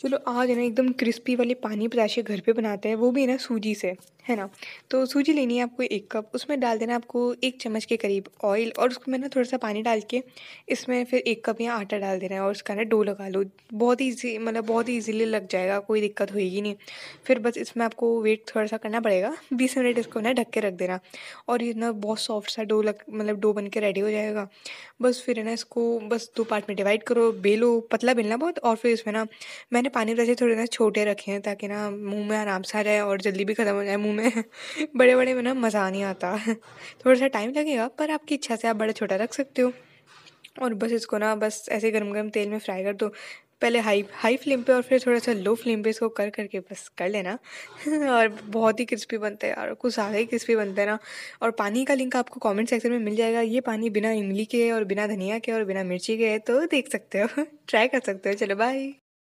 चलो आज है ना एकदम क्रिस्पी वाले पानी पताशे घर पे बनाते हैं वो भी है ना सूजी से है ना तो सूजी लेनी है आपको एक कप उसमें डाल देना आपको एक चम्मच के करीब ऑयल और उसमें ना थोड़ा सा पानी डाल के इसमें फिर एक कप या आटा डाल देना है और उसका ना डो लगा लो बहुत ईजी मतलब बहुत ईजीली लग जाएगा कोई दिक्कत होएगी नहीं फिर बस इसमें आपको वेट थोड़ा सा करना पड़ेगा बीस मिनट इसको ना ढक के रख देना और ये ना बहुत सॉफ्ट सा डो लग मतलब डो बन के रेडी हो जाएगा बस फिर है ना इसको बस दो पार्ट में डिवाइड करो बेलो पतला बेलना बहुत और फिर इसमें ना मैंने मैंने पानी वैसे थोड़े ना छोटे रखे हैं ताकि ना मुंह में आराम से आ जाए और जल्दी भी ख़त्म हो जाए मुंह में बड़े बड़े में ना मज़ा नहीं आता थोड़ा सा टाइम लगेगा पर आपकी इच्छा से आप बड़ा छोटा रख सकते हो और बस इसको ना बस ऐसे गर्म गर्म तेल में फ्राई कर दो पहले हाई हाई फ्लेम पे और फिर थोड़ा सा लो फ्लेम पे इसको कर करके बस कर लेना और बहुत ही क्रिस्पी बनता है और कुछ ज़्यादा ही क्रिस्पी बनता है ना और पानी का लिंक आपको कमेंट सेक्शन में मिल जाएगा ये पानी बिना इमली के और बिना धनिया के और बिना मिर्ची के है तो देख सकते हो ट्राई कर सकते हो चलो बाय